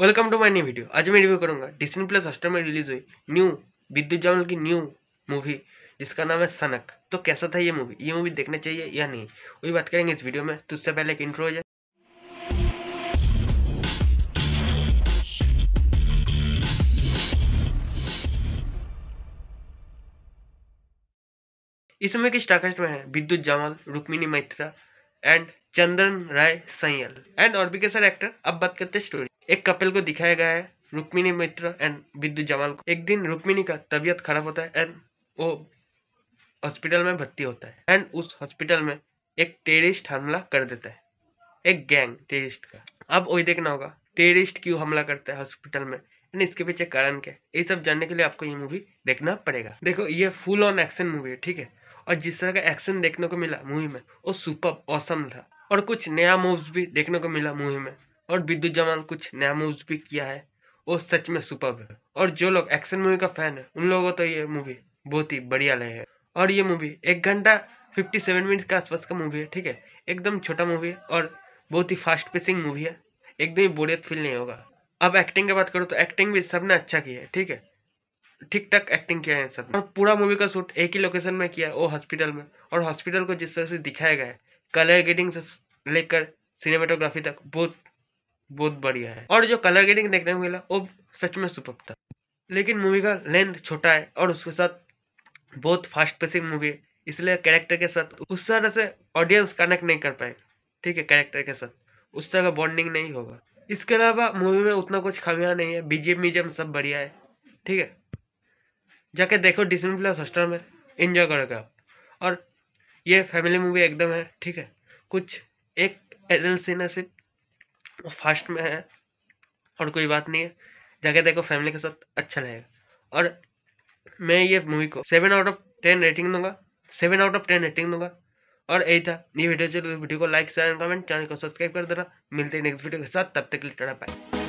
welcome to my new video आज मैं review करूंगा डिस्नी प्लस हॉस्टर में रिलीज़ हुई न्यू विद्युत जावल की न्यू मूवी जिसका नाम है सनक तो कैसा था ये मूवी ये मूवी देखना चाहिए या नहीं वही बात करेंगे इस वीडियो में तो उससे पहले एक इंट्रो हो जाए इस मूवी के स्टाकस्ट में है विद्युत जावल रुक्मिनी मैत्रा एंड चंद्रन राय सैयल एंड और भी के एक्टर अब बात करते हैं स्टोरी एक कपिल को दिखाया गया है रुक्मिणी मित्र एंड विद्यु जमाल को एक दिन रुक्मिणी का तबियत खराब होता है एंड वो हॉस्पिटल में भर्ती होता है एंड उस हॉस्पिटल में एक टेरिस्ट हमला कर देता है एक गैंग टेरिस्ट का अब वही देखना होगा टेरिस्ट क्यों हमला करता है हॉस्पिटल में एंड इसके पीछे कारण क्या है ये सब जानने के लिए आपको ये मूवी देखना पड़ेगा देखो ये फुल ऑन एक्शन मूवी है ठीक है और जिस तरह का एक्शन देखने को मिला मूवी में वो सुपर औसम था और कुछ नया मूव्स भी देखने को मिला मूवी में और विद्युत जमान कुछ नया मूव भी किया है वो सच में सुपर है और जो लोग एक्शन मूवी का फैन है उन लोगों को तो ये मूवी बहुत ही बढ़िया लगे और ये मूवी एक घंटा फिफ्टी सेवन मिनट के आसपास का मूवी है ठीक है एकदम छोटा मूवी है और बहुत ही फास्ट पेसिंग मूवी है एकदम ही बोरियत फील नहीं होगा अब एक्टिंग की बात करूँ तो एक्टिंग भी सबने अच्छा की है ठीक है ठीक ठाक एक्टिंग किया है सब और पूरा मूवी का शूट एक ही लोकेशन में किया है वो हॉस्पिटल में और हॉस्पिटल को जिस तरह से दिखाया गया है कलर ग्रेडिंग से लेकर सिनेमाटोग्राफी तक बहुत बहुत बढ़िया है और जो कलर ग्रेडिंग देखने को मिला वो सच में सुपर था लेकिन मूवी का लेंथ छोटा है और उसके साथ बहुत फास्ट पेसिंग मूवी है इसलिए कैरेक्टर के साथ उस तरह से ऑडियंस कनेक्ट नहीं कर पाए ठीक है कैरेक्टर के साथ उस तरह का बॉन्डिंग नहीं होगा इसके अलावा मूवी में उतना कुछ खामियां नहीं है बीजेम मीजियम सब बढ़िया है ठीक है जाके देखो डिस्नी प्लस हॉस्टर में इन्जॉय करोगे आप और ये फैमिली मूवी एकदम है ठीक है कुछ एक एडल्ट सीन है सिर्फ फास्ट में है और कोई बात नहीं है जाके देखो फैमिली के साथ अच्छा लगेगा और मैं ये मूवी को seven out of ten rating दूंगा seven out of ten rating दूंगा और यही था ये वीडियो चलो वीडियो को like share and comment channel को सब्सक्राइब कर देना मिलते हैं नेक्स्ट वीडियो के साथ तब तक के लिए बाय